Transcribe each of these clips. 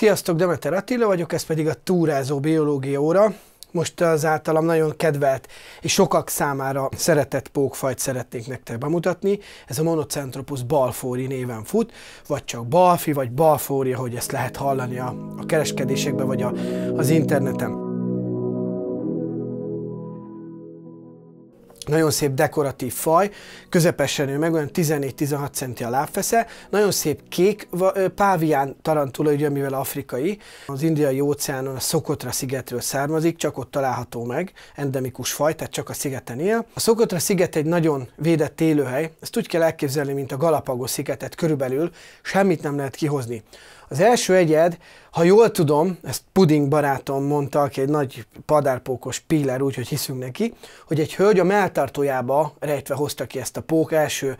Sziasztok, Demeter Attila vagyok, ez pedig a túrázó biológia óra. Most az általam nagyon kedvelt és sokak számára szeretett pókfajt szeretnék nektek bemutatni. Ez a Monocentropus balfóri néven fut, vagy csak balfi, vagy balfóri, hogy ezt lehet hallani a, a kereskedésekben, vagy a, az interneten. nagyon szép dekoratív faj, közepesen ő meg, olyan 14-16 centi a lábfesze, nagyon szép kék pávián tarantula, ugye, mivel afrikai, az indiai óceánon a Szokotra szigetről származik, csak ott található meg, endemikus faj, tehát csak a szigeten él. A Szokotra sziget egy nagyon védett élőhely, ezt úgy kell elképzelni, mint a Galapagos szigetet körülbelül, semmit nem lehet kihozni. Az első egyed, ha jól tudom, ezt Puding barátom mondta, aki egy nagy padárpókos piller, úgyhogy hiszünk neki, hogy egy hölgy a melltartójába rejtve hozta ki ezt a pók első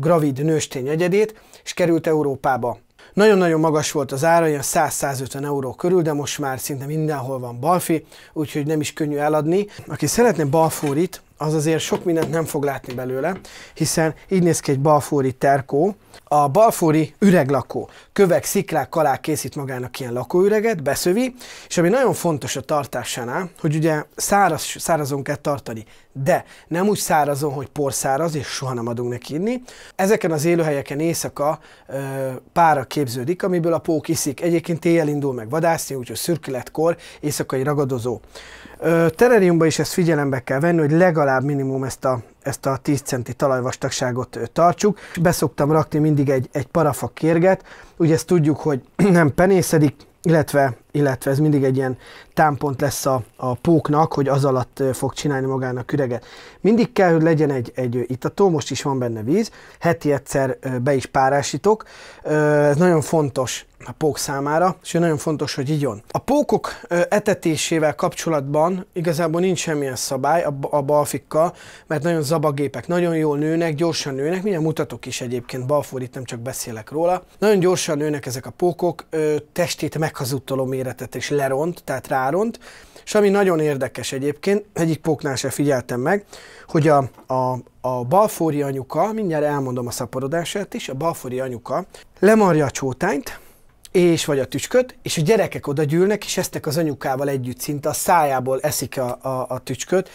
gravid nőstény egyedét, és került Európába. Nagyon-nagyon magas volt az ára, ilyen 100-150 euró körül, de most már szinte mindenhol van balfi, úgyhogy nem is könnyű eladni. Aki szeretne balfórit, az azért sok mindent nem fog látni belőle, hiszen így néz ki egy balfóri terkó. A balfóri üreglakó kövek, sziklák kalák készít magának ilyen lakóüreget, beszövi, és ami nagyon fontos a tartásánál, hogy ugye száraz, szárazon kell tartani, de nem úgy szárazon, hogy porszáraz, és soha nem adunk neki inni. Ezeken az élőhelyeken éjszaka ö, pára képződik, amiből a pók iszik. Egyébként éjjel indul meg vadászni, úgyhogy szürkületkor éjszakai ragadozó. Ö, terrariumban is ezt figyelembe kell venni, hogy legalább legalább minimum ezt a, ezt a 10 centi talajvastagságot tartsuk. Beszoktam rakni mindig egy, egy parafa kérget, ugye ezt tudjuk, hogy nem penészedik, illetve illetve ez mindig egy ilyen támpont lesz a, a póknak, hogy az alatt fog csinálni magának üreget. Mindig kell, hogy legyen egy, egy itató, most is van benne víz, heti egyszer be is párásítok. Ez nagyon fontos a pók számára, és nagyon fontos, hogy igyon. A pókok etetésével kapcsolatban igazából nincs semmilyen szabály a, a balfikkal, mert nagyon zabagépek, nagyon jól nőnek, gyorsan nőnek, mindjárt mutatok is egyébként balfórit, nem csak beszélek róla. Nagyon gyorsan nőnek ezek a pókok, testét meghazudtolom méretet és leront, tehát ráront, és ami nagyon érdekes egyébként, egyik póknál se figyeltem meg, hogy a, a, a balfóri anyuka, mindjárt elmondom a szaporodását is, a balfóri anyuka lemarja a csótányt, és vagy a tücsköt, és a gyerekek oda gyűlnek, és eztek az anyukával együtt, szinte a szájából eszik a, a, a tücsköt,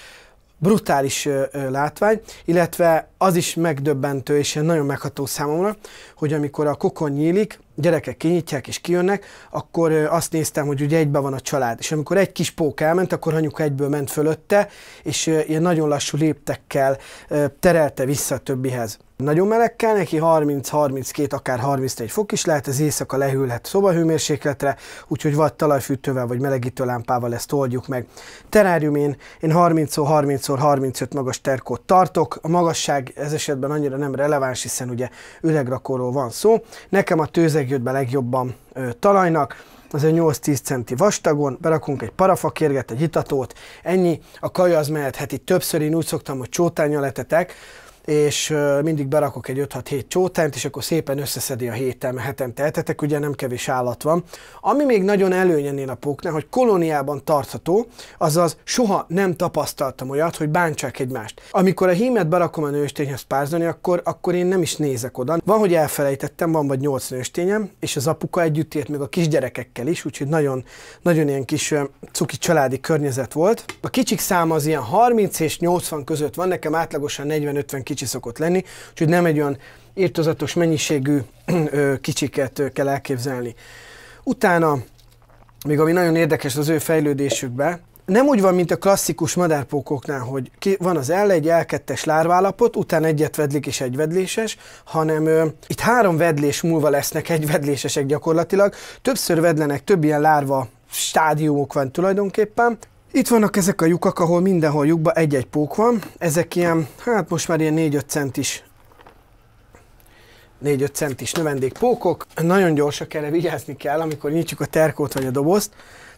brutális ö, ö, látvány, illetve az is megdöbbentő és nagyon megható számomra, hogy amikor a kokon nyílik, gyerekek kinyitják és kijönnek, akkor azt néztem, hogy ugye egybe van a család. És amikor egy kis pók elment, akkor anyuka egyből ment fölötte, és ilyen nagyon lassú léptekkel terelte vissza a többihez. Nagyon meleg kell neki, 30-32, akár 31 fok is lehet, ez éjszaka lehűlhet szobahőmérsékletre, úgyhogy vagy talajfűtővel, vagy melegítő lámpával ezt oldjuk meg. Terárium én, én 30 30 x 35 magas terkót tartok, a magasság ez esetben annyira nem releváns, hiszen ugye üregrakóról van szó. Nekem a tőzeg jött be legjobban ö, talajnak, az egy 8-10 centi vastagon, berakunk egy parafakérget, egy itatót, ennyi, a kaja az mehet heti többször, én úgy szoktam, hogy csótányjal letetek, és mindig berakok egy 5-6-7 csótányt, és akkor szépen összeszedi a hétem, hetente tehetetek, ugye nem kevés állat van. Ami még nagyon előnyenél a póknál, hogy kolóniában tartható, azaz soha nem tapasztaltam olyat, hogy bántsák egymást. Amikor a hímet berakom a nőstényhez párzani, akkor, akkor én nem is nézek oda. Van, hogy elfelejtettem, van vagy 8 nőstényem, és az apuka együtt élt még a kisgyerekekkel is, úgyhogy nagyon, nagyon ilyen kis cuki családi környezet volt. A kicsik száma az ilyen 30 és 80 között van, nekem átlagosan 40-50 kicsik kicsi szokott lenni, úgyhogy nem egy olyan írtozatos mennyiségű kicsiket kell elképzelni. Utána, még ami nagyon érdekes az ő fejlődésükben, nem úgy van, mint a klasszikus madárpókoknál, hogy ki, van az L1, L2-es lárválapot, utána egyet vedlik és egy vedléses, hanem ö, itt három vedlés múlva lesznek egy gyakorlatilag. Többször vedlenek, több ilyen lárva stádiumok van tulajdonképpen, itt vannak ezek a lyukak, ahol mindenhol lyukba egy-egy pók van. Ezek ilyen, hát most már ilyen 4-5 centis 4-5 centis növendékpókok. Nagyon gyorsak, erre vigyázni kell, amikor nyitjuk a terkót vagy a dobozt,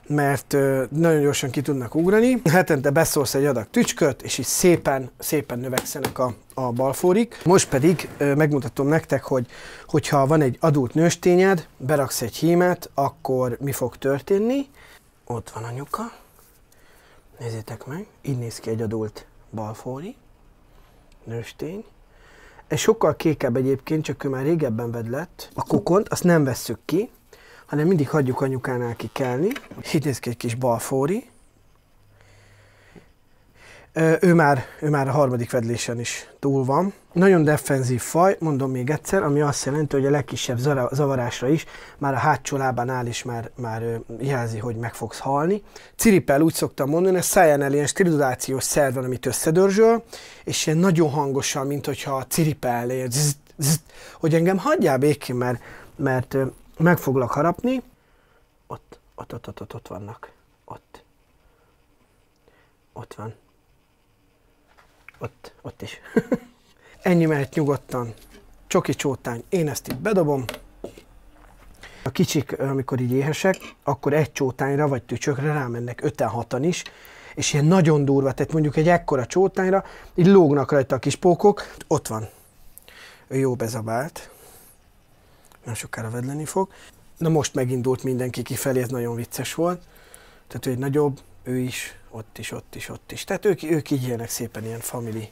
mert nagyon gyorsan ki tudnak ugrani. Hetente beszólsz egy adag tücsköt, és így szépen, szépen növekszenek a, a balfórik. Most pedig megmutatom nektek, hogy hogyha van egy adult nőstényed, beraksz egy hímet, akkor mi fog történni. Ott van a nyuka. Nézzétek meg, így néz ki egy adult balfóni, nőstény. Ez sokkal kékebb egyébként, csak ő már régebben ved lett. A kokont, azt nem vesszük ki, hanem mindig hagyjuk anyukánál kikelni. Így néz ki egy kis balfóri. Ő már, ő már a harmadik fedlésen is túl van. Nagyon defenzív faj, mondom még egyszer, ami azt jelenti, hogy a legkisebb zavarásra is már a hátsó lábán áll, és már, már jelzi, hogy meg fogsz halni. Ciripel úgy szoktam mondani, ez száján el ilyen stridulációs szerv van, amit összedörzsöl, és ilyen nagyon hangosan, mint hogyha ciripelnél, hogy engem hagyjál békén, mert, mert meg foglak harapni. Ott, ott, ott, ott, ott, ott vannak. Ott. Ott van ott, ott is. Ennyi mehet nyugodtan. Csoki csótány, én ezt itt bedobom. A kicsik, amikor így éhesek, akkor egy csótányra vagy tücsökre rámennek 5-6-an is, és ilyen nagyon durva, tehát mondjuk egy ekkora csótányra, így lógnak rajta a kis pókok, ott van. Ő jó bezabált. Nem sokára vedleni fog. Na most megindult mindenki kifelé, ez nagyon vicces volt. Tehát ő egy nagyobb, ő is ott is, ott is, ott is. Tehát ők, ők így élnek szépen ilyen family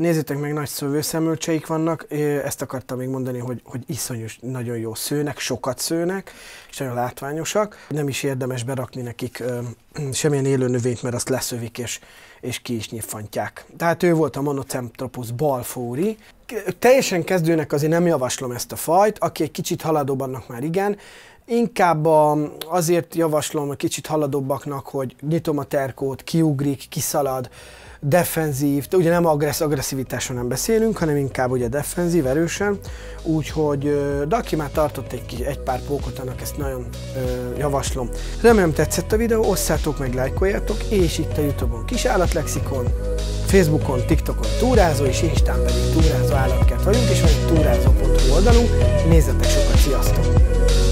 Nézzétek meg, nagy szövőszemölcseik vannak, ezt akartam még mondani, hogy, hogy iszonyú, nagyon jó szőnek, sokat szőnek, és nagyon látványosak. Nem is érdemes berakni nekik ö, semmilyen élő növényt, mert azt leszövik és, és ki is nyifantják. Tehát ő volt a Monocentropus balfóri. Teljesen kezdőnek azért nem javaslom ezt a fajt, aki egy kicsit haladóbb, annak már igen, Inkább a, azért javaslom a kicsit haladóbbaknak, hogy nyitom a terkót, kiugrik, kiszalad, defenzív, ugye nem agressz, agresszivitásról nem beszélünk, hanem inkább ugye defenzív erősen, úgyhogy aki már tartott egy, egy pár pókot, annak ezt nagyon ö, javaslom. Remélem tetszett a videó, osszátok meg, lájkoljátok, és itt a Youtube-on kis állatlexikon, Facebookon, TikTokon túrázó, és Instán pedig túrázó állatkert vagyunk, és van egy túrázó.hu oldalunk, nézzetek sokat, sziasztok!